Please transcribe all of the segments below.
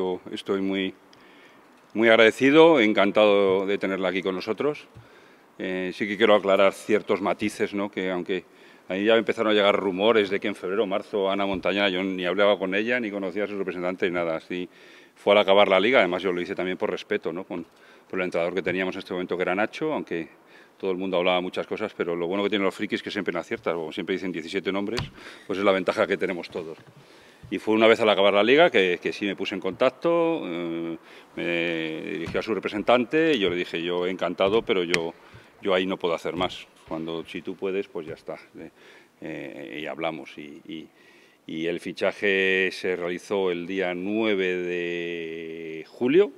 yo estoy muy, agradecido, encantado de tenerla aquí con nosotros. Eh, sí que quiero aclarar ciertos matices, ¿no? que aunque ahí ya empezaron a llegar rumores de que en febrero o marzo Ana Montaña, yo ni hablaba con ella, ni conocía a su representante, ni nada, así fue al acabar la liga, además yo lo hice también por respeto, ¿no? por el entrenador que teníamos en este momento, que era Nacho, aunque todo el mundo hablaba muchas cosas, pero lo bueno que tienen los frikis es que siempre aciertan como siempre dicen 17 nombres, pues es la ventaja que tenemos todos. Y fue una vez al acabar la liga que, que sí me puse en contacto, eh, me dirigí a su representante y yo le dije, yo encantado, pero yo, yo ahí no puedo hacer más. Cuando si tú puedes, pues ya está. Eh, eh, y hablamos. Y, y, y el fichaje se realizó el día 9 de julio,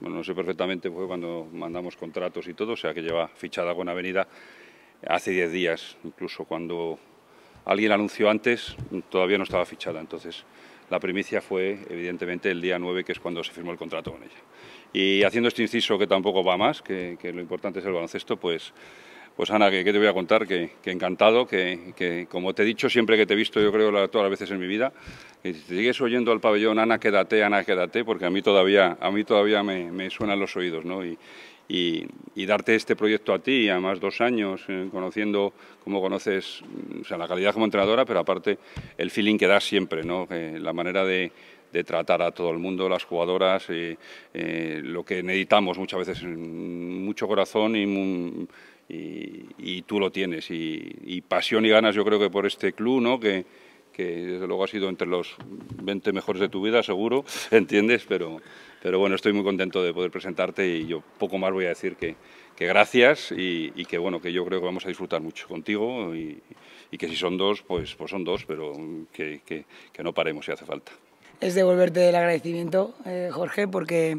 bueno, no sé perfectamente, fue cuando mandamos contratos y todo, o sea que lleva fichada con Avenida hace 10 días, incluso cuando alguien anunció antes, todavía no estaba fichada. Entonces, la primicia fue, evidentemente, el día 9, que es cuando se firmó el contrato con ella. Y haciendo este inciso, que tampoco va más, que, lo importante es el baloncesto, pues, pues Ana, ¿qué, te voy a contar? Que, encantado, que, como te he dicho siempre que te he visto, yo creo todas las veces en mi vida, que si te sigues oyendo al pabellón, Ana, quédate, Ana, quédate, porque a mí todavía, a mí todavía me, suenan los oídos, ¿no? Y, y, darte este proyecto a ti, además dos años, eh, conociendo cómo conoces o sea, la calidad como entrenadora, pero aparte el feeling que das siempre, ¿no? la manera de, tratar a todo el mundo, las jugadoras, eh, eh, lo que necesitamos muchas veces, mucho corazón y, y, tú lo tienes, y, y, pasión y ganas yo creo que por este club, ¿no? que, que desde luego ha sido entre los 20 mejores de tu vida, seguro, ¿entiendes? Pero, pero bueno, estoy muy contento de poder presentarte y yo poco más voy a decir que, que gracias y, que bueno, que yo creo que vamos a disfrutar mucho contigo y, que si son dos, pues, pues son dos, pero que, que, que, no paremos si hace falta. Es devolverte el agradecimiento, eh, Jorge, porque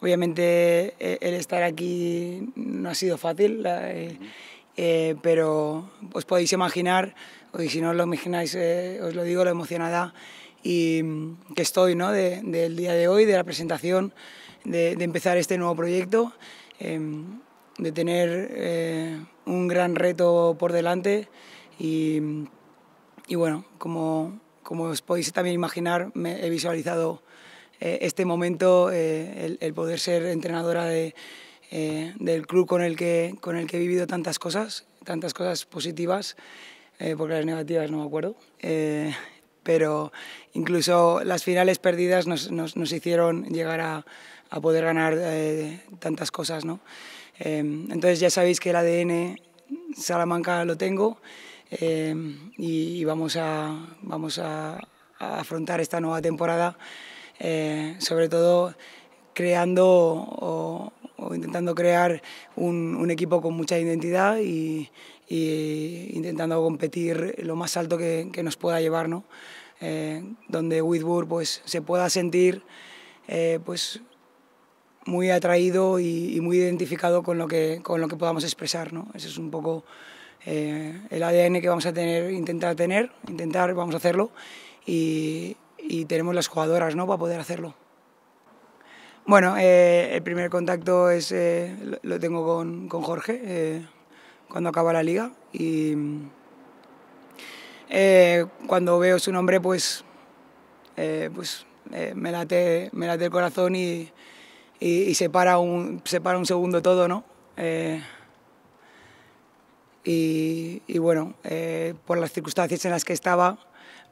obviamente eh, el estar aquí no ha sido fácil, eh, pero os podéis imaginar y si no os lo imagináis, eh, os lo digo, la emocionada y mm, que estoy ¿no? del día de hoy, de la presentación, de, empezar este nuevo proyecto, em, de tener eh, un gran reto por delante y, y bueno, como, como, os podéis también imaginar, me he visualizado eh, este momento, el, el, poder ser entrenadora de, del club con el, que, con el que he vivido tantas cosas, tantas cosas positivas eh, porque las negativas no me acuerdo. Eh, pero incluso las finales perdidas nos, nos, hicieron llegar a, a poder ganar eh, tantas cosas. ¿no? entonces ya sabéis que el ADN Salamanca lo tengo y, vamos, a, vamos a, afrontar esta nueva temporada, sobre todo creando intentando crear un, equipo con mucha identidad y, eh, intentando competir lo más alto que, nos pueda llevar, eh, donde Whitburn pues, se pueda sentir eh, pues, muy atraído y, muy identificado con lo que, con lo que podamos expresar. ¿no? Ese es un poco el ADN que vamos a tener, intentar tener, intentar, vamos a hacerlo y, y tenemos las jugadoras ¿no? para poder hacerlo. Bueno, eh, el primer contacto es, eh, lo tengo con, Jorge eh, cuando acaba la liga y cuando veo su nombre pues, pues me, late, me late el corazón y, y, se, para un, se un segundo todo, ¿no? Y, y, bueno, por las circunstancias en las que estaba,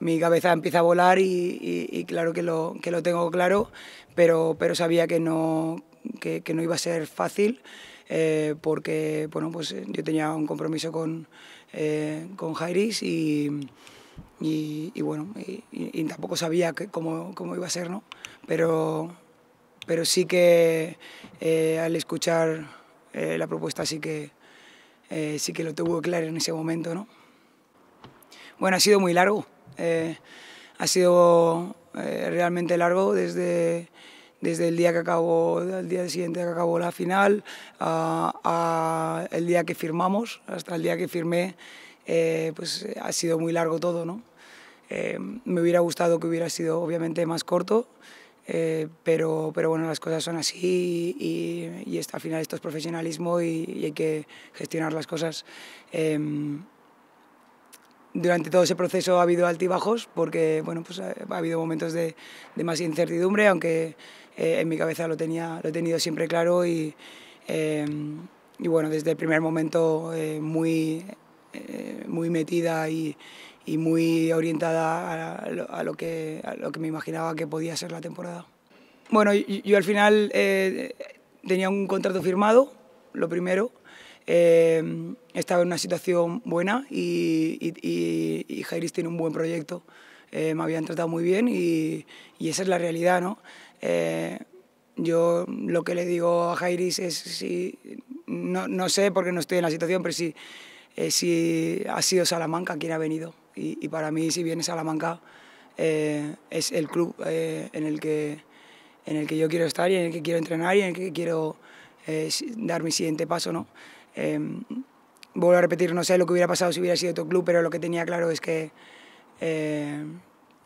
mi cabeza empieza a volar y, claro que lo, lo tengo claro, pero, pero sabía que no, no iba a ser fácil. Eh, porque bueno, pues eh, yo tenía un compromiso con, eh, Jairis y, bueno, y, tampoco sabía cómo, iba a ser, ¿no? Pero, pero sí que al escuchar la propuesta sí que, sí que lo tuve claro en ese momento, ¿no? Bueno, ha sido muy largo. Eh, ha sido eh, realmente largo desde, desde el día que acabó, el día siguiente que acabó la final, a, el día que firmamos, hasta el día que firmé, eh, pues ha sido muy largo todo, ¿no? me hubiera gustado que hubiera sido obviamente más corto, pero, pero bueno, las cosas son así y, y, al final esto es profesionalismo y, hay que gestionar las cosas. Em, durante todo ese proceso ha habido altibajos porque bueno, pues eh, ha, habido momentos de, más incertidumbre, aunque eh, en mi cabeza lo, tenía, lo he tenido siempre claro y, eh, bueno, desde el primer momento muy, muy metida y, muy orientada a, lo que, lo que me imaginaba que podía ser la temporada. Bueno, yo al final tenía un contrato firmado, lo primero, eh, estaba en una situación buena y, y, y, Jairis tiene un buen proyecto. Eh, me habían tratado muy bien y, esa es la realidad, ¿no? Eh, yo lo que le digo a Jairis es, si, no, no sé porque no estoy en la situación, pero si, eh, si ha sido Salamanca quien ha venido. Y, y para mí, si viene Salamanca, es el club en, el que, en el que yo quiero estar y en el que quiero entrenar y en el que quiero dar mi siguiente paso. ¿no? Em, vuelvo a repetir, no sé lo que hubiera pasado si hubiera sido otro club, pero lo que tenía claro es que, eh,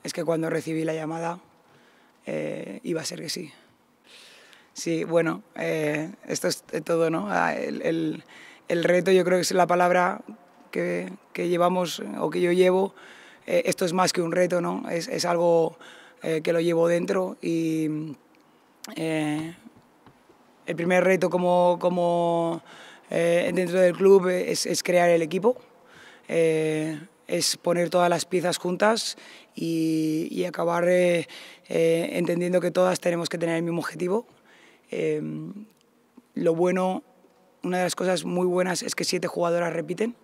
es que cuando recibí la llamada eh, iba a ser que sí. Sí, bueno, eh, esto es todo, ¿no? Ah, el, reto yo creo que es la palabra que, llevamos o que yo llevo. esto es más que un reto, ¿no? Es, es algo que lo llevo dentro y el primer reto como... como eh, dentro del club es, crear el equipo, eh, es poner todas las piezas juntas y, acabar eh, entendiendo que todas tenemos que tener el mismo objetivo. Em, lo bueno, una de las cosas muy buenas es que siete jugadoras repiten.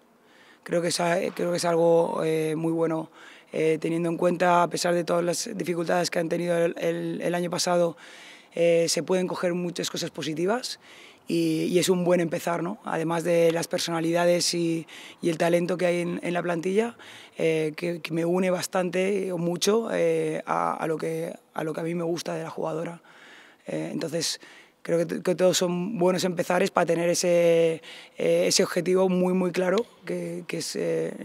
Creo que es, creo que es algo muy bueno teniendo en cuenta, a pesar de todas las dificultades que han tenido el, el año pasado, se pueden coger muchas cosas positivas y, es un buen empezar, ¿no? Además de las personalidades y, el talento que hay en, la plantilla, eh, que, me une bastante o mucho eh, a, lo que, a lo que a mí me gusta de la jugadora. Eh, entonces, creo que, todos son buenos empezares para tener ese, ese objetivo muy, muy claro, que, es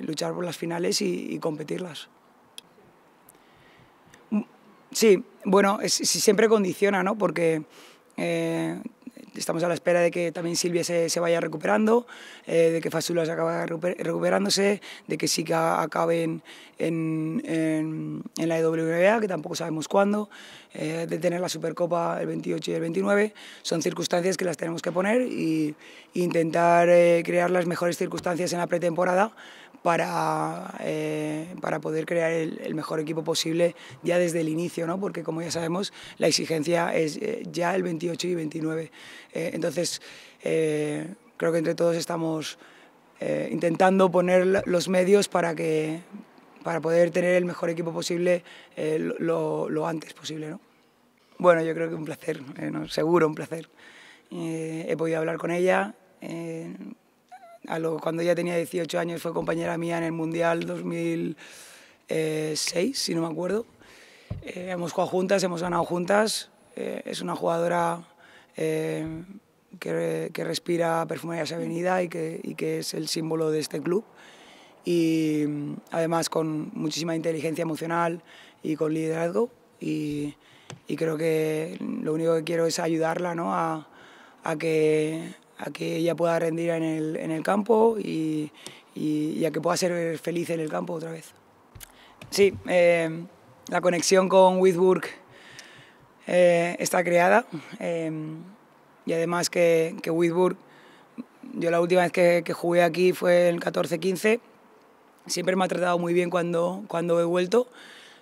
luchar por las finales y, competirlas. Mm, sí, bueno, siempre condiciona, ¿no? Porque estamos a la espera de que también Silvia se, vaya recuperando, eh, de que Fasulas acabe recuperándose, de que Sika acabe en, en, la EWA, que tampoco sabemos cuándo, eh, de tener la Supercopa el 28 y el 29. Son circunstancias que las tenemos que poner e intentar eh, crear las mejores circunstancias en la pretemporada para, para poder crear el, mejor equipo posible ya desde el inicio, ¿no? porque como ya sabemos la exigencia es ya el 28 y 29. Eh, entonces, eh, creo que entre todos estamos eh, intentando poner los medios para, que, para poder tener el mejor equipo posible lo, antes posible. ¿no? Bueno, yo creo que un placer, seguro un placer. he podido hablar con ella. cuando ya tenía 18 años fue compañera mía en el Mundial 2006, si no me acuerdo. hemos jugado juntas, hemos ganado juntas. es una jugadora eh, que, que, respira Perfumerías Avenida y que, y que es el símbolo de este club. Y mm, además con muchísima inteligencia emocional y con liderazgo. Y, y creo que lo único que quiero es ayudarla ¿no? a, a, que, a que ella pueda rendir en el, en el campo y, y, a que pueda ser feliz en el campo otra vez. Sí, eh, la conexión con Withburg eh, está creada. Em, y además que, que yo la última vez que, que jugué aquí fue el 14-15, siempre me ha tratado muy bien cuando, cuando he vuelto,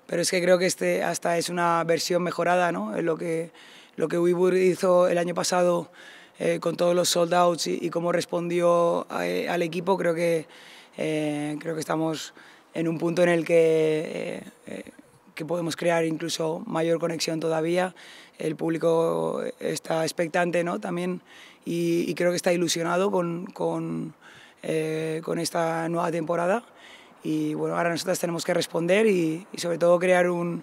pero es que creo que este hasta es una versión mejorada, ¿no? Es lo que, lo que hizo el año pasado eh, con todos los sold outs y, cómo respondió eh, al equipo, creo que, creo que estamos en un punto en el que que podemos crear incluso mayor conexión todavía. El público está expectante ¿no? también y, creo que está ilusionado con, con, eh, con, esta nueva temporada. Y bueno, ahora nosotras tenemos que responder y, sobre todo crear un,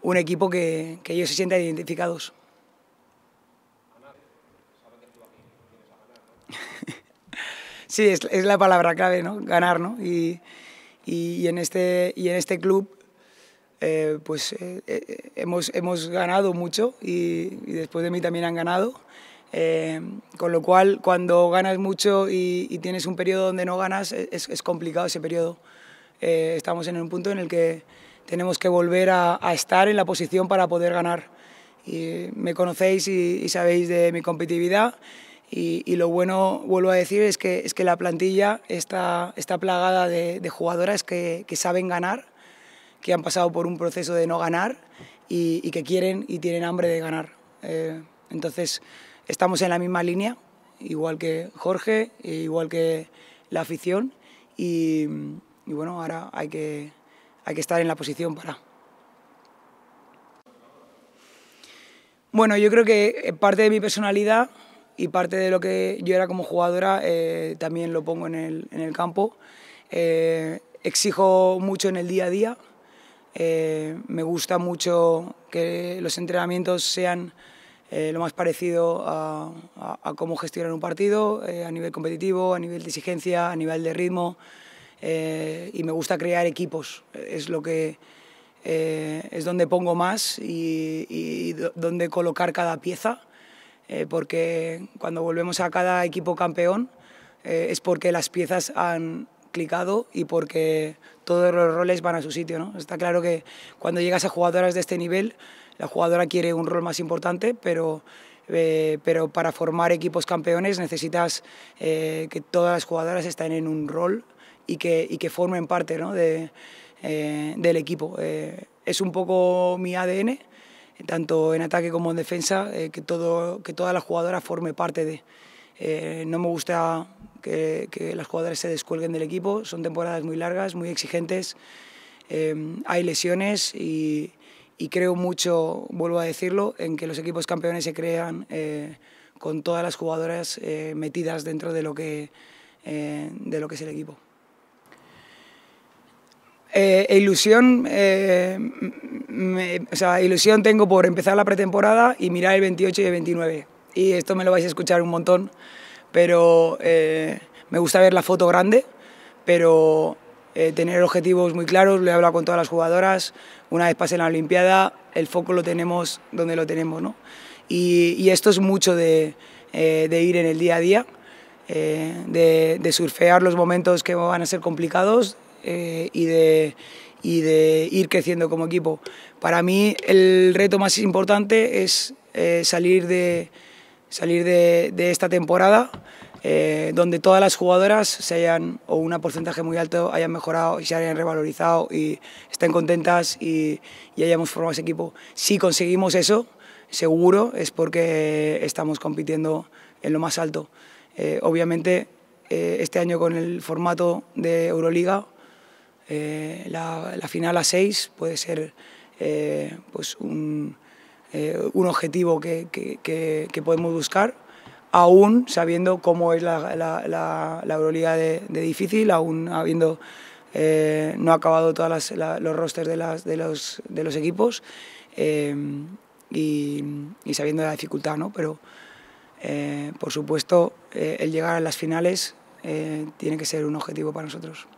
un equipo que, ellos se sientan identificados. sí, es, es, la palabra clave, ¿no? Ganar, ¿no? Y, y, en este, y en este club eh, pues eh, eh, hemos, ganado mucho y, después de mí también han ganado. con lo cual, cuando ganas mucho y, tienes un periodo donde no ganas, e, es, complicado ese periodo. estamos en un punto en el que tenemos que volver a, estar en la posición para poder ganar. Y me conocéis y, sabéis de mi competitividad y, lo bueno, vuelvo a decir, es que, es que la plantilla está, está plagada de, jugadoras que, saben ganar que han pasado por un proceso de no ganar y, que quieren y tienen hambre de ganar. Eh, entonces, estamos en la misma línea, igual que Jorge, e igual que la afición, y, bueno, ahora hay que, hay que estar en la posición para. Bueno, yo creo que parte de mi personalidad y parte de lo que yo era como jugadora eh, también lo pongo en el, campo. Eh, exijo mucho en el día a día, eh, me gusta mucho que los entrenamientos sean eh, lo más parecido a, cómo gestionar un partido, eh, a nivel competitivo, a nivel de exigencia, a nivel de ritmo. y me gusta crear equipos, es lo que es donde pongo más y donde colocar cada pieza, porque cuando volvemos a cada equipo campeón es porque las piezas han, clicado y porque todos los roles van a su sitio. ¿no? Está claro que cuando llegas a jugadoras de este nivel, la jugadora quiere un rol más importante, pero, eh, pero para formar equipos campeones necesitas eh, que todas las jugadoras estén en un rol y que, que formen parte eh, del equipo. es un poco mi ADN, tanto en ataque como en defensa, que, todo, que toda la jugadora forme parte de... Eh, no me gusta que, las jugadoras se descuelguen del equipo, son temporadas muy largas, muy exigentes, em, hay lesiones y, creo mucho, vuelvo a decirlo, en que los equipos campeones se crean eh, con todas las jugadoras eh, metidas dentro de lo, que, de lo que es el equipo. E ilusión, ilusión tengo por empezar la pretemporada y mirar el 28 y el 29 y esto me lo vais a escuchar un montón, pero eh, me gusta ver la foto grande, pero eh, tener objetivos muy claros, lo he hablado con todas las jugadoras, una vez pase la Olimpiada, el foco lo tenemos donde lo tenemos, ¿no? Y, esto es mucho eh, de, ir en el día a día, de, surfear los momentos que van a ser complicados y de y de ir creciendo como equipo. Para mí el reto más importante es salir de, salir de, de esta temporada eh, donde todas las jugadoras se hayan, o un porcentaje muy alto, hayan mejorado y se hayan revalorizado y estén contentas y, hayamos formado ese equipo. Si conseguimos eso, seguro es porque estamos compitiendo en lo más alto. Eh, obviamente, eh, este año con el formato de Euroliga, la, la, final a 6 puede ser pues un eh, un objetivo que, podemos buscar, aún sabiendo cómo es la, la, Euroliga de, difícil, aún habiendo eh, no acabado todos los rosters de, las, de, los, equipos eh, y, y, sabiendo la dificultad, ¿no? Pero, por supuesto, el llegar a las finales tiene que ser un objetivo para nosotros.